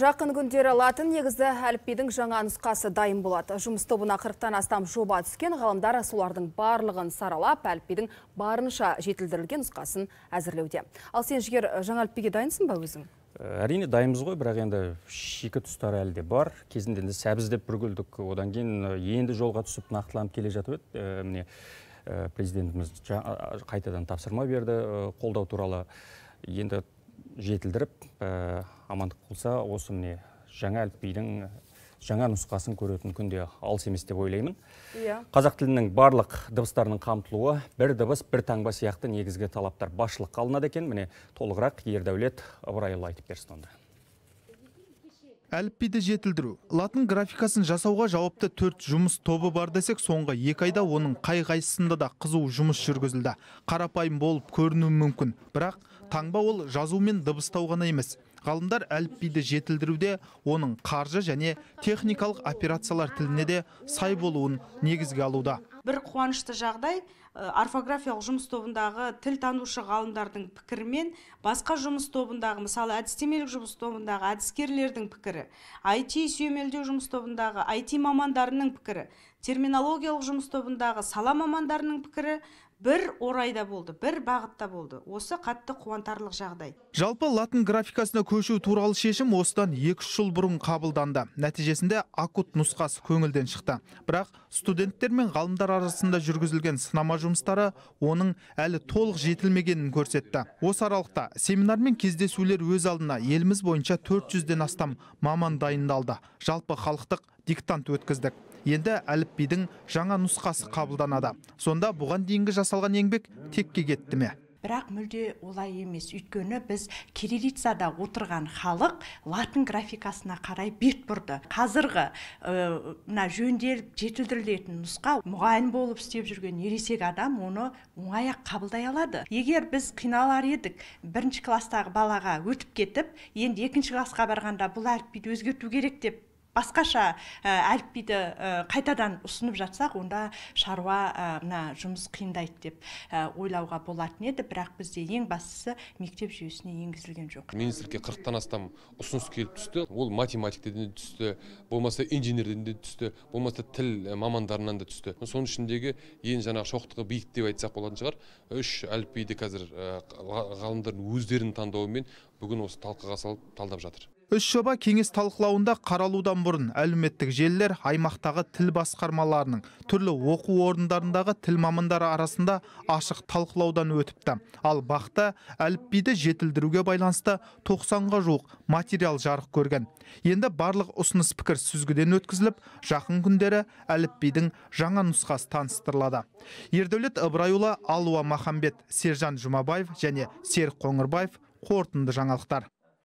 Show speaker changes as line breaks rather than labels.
Жақын күндері латын негізді әліпбидің жаңа нұсқасы дайын болады. Жұмыс тобына қырықтан астам жоба түскен ғалымдар солардың барлығын саралап, әліпбидің барынша жетілдірілген нұсқасын әзірлеуде. Ал сен жігер жаңа әліпбиге дайынсың ба өзің?
Ә, әрине дайынбыз ғой бірақ енді шикі тұстары әлі де бар кезінде енді сәбіздеп бүргілдік одан кейін енді жолға түсіп нақтыланып келе жатып еді ә, міне президентіміз қайтадан тапсырма берді қолдау туралы енді жетілдіріп э, амандық болса осы міне жаңа әліпбидің жаңа нұсқасын көретін күн де алыс емес деп ойлаймын иә қазақ тілінің барлық дыбыстарының қамтылуы бір дыбыс бір таңба сияқты негізгі талаптар басшылыққа алынады екен міне толығырақ ердәулет ыбырайұлы айтып берсін онда
әліпбиді жетілдіру латын графикасын жасауға жауапты төрт жұмыс тобы бар десек соңғы екі айда оның қай қайсысында да қызу жұмыс жүргізілді қарапайым болып көрінуі мүмкін бірақ таңба ол жазу мен дыбыстау ғана емес ғалымдар әліпбиді жетілдіруде оның қаржы және техникалық операциялар тіліне де сай болуын негізге алуда
бір қуанышты жағдай э, орфографиялық жұмыс тобындағы тіл танушы ғалымдардың пікірімен басқа жұмыс тобындағы мысалы әдістемелік жұмыс тобындағы әдіскерлердің пікірі IT сүйемелдеу жұмыс тобындағы IT мамандарының пікірі терминологиялық жұмыс тобындағы сала мамандарының пікірі бір орайда болды бір бағытта болды осы қатты қуантарлық жағдай
жалпы латын графикасына көшу туралы шешім осыдан екі жыл бұрын қабылданды нәтижесінде акут нұсқасы көңілден шықты бірақ студенттер мен ғалымдар арасында жүргізілген сынама жұмыстары оның әлі толық жетілмегенін көрсетті осы аралықта семинар мен кездесулер өз алдына еліміз бойынша 400-ден астам маман дайындалды жалпы халықтық диктант өткіздік енді әліпбидің жаңа нұсқасы қабылданады сонда бұған дейінгі жасалған еңбек текке кетті ме
бірақ мүлде олай емес өйткені біз кириллицада отырған халық латын графикасына қарай бет бұрды қазіргі мына ә, жөнделіп жетілдірілетін нұсқа мұғалім болып істеп жүрген ересек адам оны оңай ақ қабылдай алады егер біз қиналар едік бірінші класстағы балаға өтіп кетіп енді екінші классқа барғанда бұл әліпбиді өзгерту керек деп басқаша э, әліпбиді э, қайтадан ұсынып жатсақ онда шаруа э, мына жұмыс қиындайды деп ойлауға болатын еді бірақ бізде ең бастысы мектеп жүйесіне енгізілген жоқ
министрлікке қырықтан астам ұсыныс келіп түсті ол математиктерден де түсті болмаса инженерден де түсті болмаса тіл мамандарынан да түсті соның ішіндегі ең жаңағы шоқтығы биік деп айтсақ болатын шығар үш әліпбиді қазір ғалымдардың өздерінің таңдауымен бүгін осы талқыға салып талдап жатыр
үш жоба кеңес талқылауында қаралудан бұрын әлеуметтік желілер аймақтағы тіл басқармаларының түрлі оқу орындарындағы тіл мамандары арасында ашық талқылаудан өтіпті ал бақта әліпбиді жетілдіруге байланысты 90-ға жуық материал жарық көрген енді барлық ұсыныс пікір сүзгіден өткізіліп жақын күндері әліпбидің жаңа нұсқасы таныстырылады ердәулет ыбырайұлы алуа махамбет сержан жұмабаев және серік қоңырбаев қорытынды жаңалықтар